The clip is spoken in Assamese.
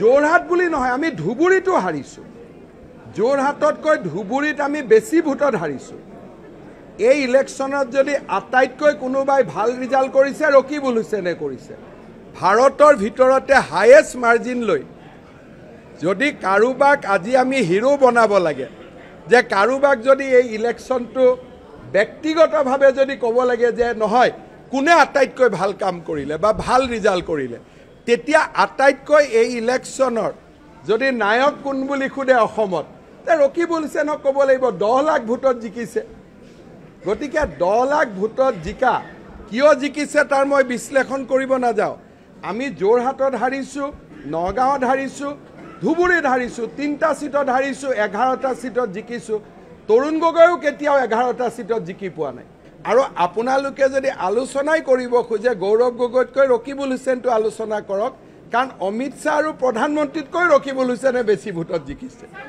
যোৰহাট বুলি নহয় আমি ধুবুৰীতো হাৰিছোঁ যোৰহাটতকৈ ধুবুৰীত আমি বেছি ভোটত হাৰিছোঁ এই ইলেকশ্যনত যদি আটাইতকৈ কোনোবাই ভাল ৰিজাল্ট কৰিছে ৰকিবুল হুছেনে কৰিছে ভাৰতৰ ভিতৰতে হায়েষ্ট মাৰ্জিন লৈ যদি কাৰোবাক আজি আমি হিৰো বনাব লাগে যে কাৰোবাক যদি এই ইলেকশ্যনটো ব্যক্তিগতভাৱে যদি ক'ব লাগে যে নহয় কোনে আটাইতকৈ ভাল কাম কৰিলে বা ভাল ৰিজাল্ট কৰিলে তেতিয়া আটাইতকৈ এই ইলেকশ্যনৰ যদি নায়ক কোন বুলি সোধে অসমত ৰকিবুল সেনক ক'ব লাগিব দহ লাখ ভোটত জিকিছে গতিকে দহ লাখ ভোটত জিকা কিয় জিকিছে তাৰ মই বিশ্লেষণ কৰিব নাযাওঁ আমি যোৰহাটত হাৰিছোঁ নগাঁৱত হাৰিছোঁ ধুবুৰীত হাৰিছোঁ তিনিটা ছিটত হাৰিছোঁ এঘাৰটা ছিটত জিকিছোঁ তৰুণ গগৈয়ো কেতিয়াও এঘাৰটা ছিটত জিকি পোৱা নাই আৰু আপোনালোকে যদি আলোচনাই কৰিব খোজে গৌৰৱ গগৈতকৈ ৰকিবুল হুছেইনটো আলোচনা কৰক কাৰণ অমিত শ্বাহ আৰু প্ৰধানমন্ত্ৰীতকৈ ৰকিবুল হুছেইনে বেছি ভোটত জিকিছে